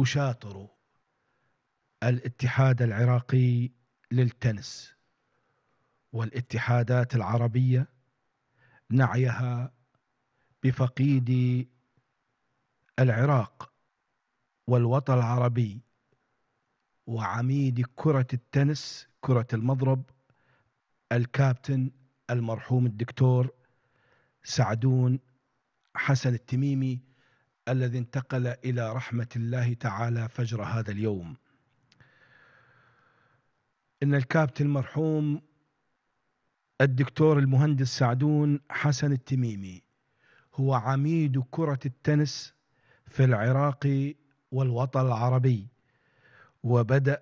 وشاطروا الاتحاد العراقي للتنس والاتحادات العربية نعيها بفقيد العراق والوطن العربي وعميد كرة التنس كرة المضرب الكابتن المرحوم الدكتور سعدون حسن التميمي الذي انتقل إلى رحمة الله تعالى فجر هذا اليوم إن الكابت المرحوم الدكتور المهندس سعدون حسن التميمي هو عميد كرة التنس في العراق والوطن العربي وبدأ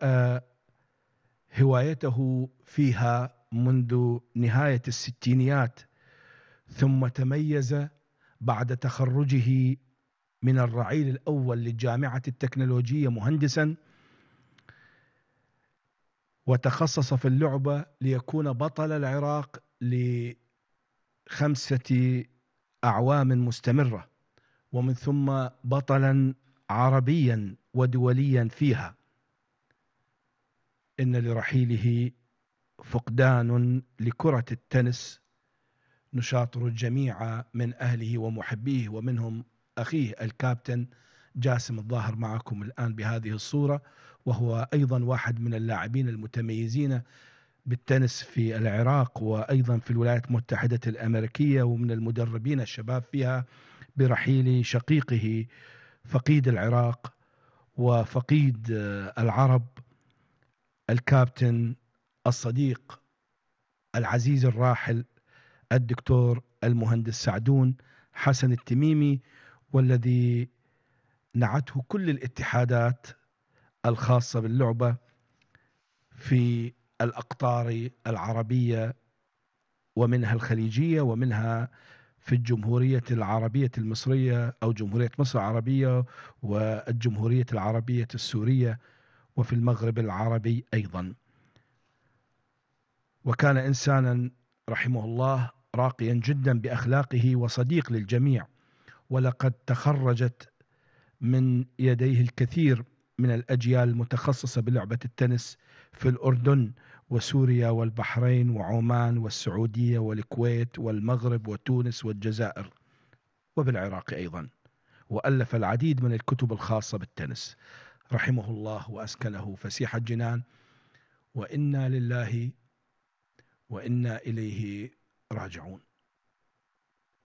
هوايته فيها منذ نهاية الستينيات ثم تميز بعد تخرجه من الرعيل الأول للجامعة التكنولوجية مهندسا وتخصص في اللعبة ليكون بطل العراق لخمسة أعوام مستمرة ومن ثم بطلا عربيا ودوليا فيها إن لرحيله فقدان لكرة التنس نشاطر الجميع من أهله ومحبيه ومنهم أخيه الكابتن جاسم الظاهر معكم الآن بهذه الصورة وهو أيضا واحد من اللاعبين المتميزين بالتنس في العراق وأيضا في الولايات المتحدة الأمريكية ومن المدربين الشباب فيها برحيل شقيقه فقيد العراق وفقيد العرب الكابتن الصديق العزيز الراحل الدكتور المهندس سعدون حسن التميمي والذي نعته كل الاتحادات الخاصة باللعبة في الأقطار العربية ومنها الخليجية ومنها في الجمهورية العربية المصرية أو جمهورية مصر العربية والجمهورية العربية السورية وفي المغرب العربي أيضا وكان إنسانا رحمه الله راقيا جدا بأخلاقه وصديق للجميع ولقد تخرجت من يديه الكثير من الأجيال المتخصصة بلعبة التنس في الأردن وسوريا والبحرين وعمان والسعودية والكويت والمغرب وتونس والجزائر وبالعراق أيضا وألف العديد من الكتب الخاصة بالتنس رحمه الله وأسكنه فسيح الجنان وإنا لله وإنا إليه راجعون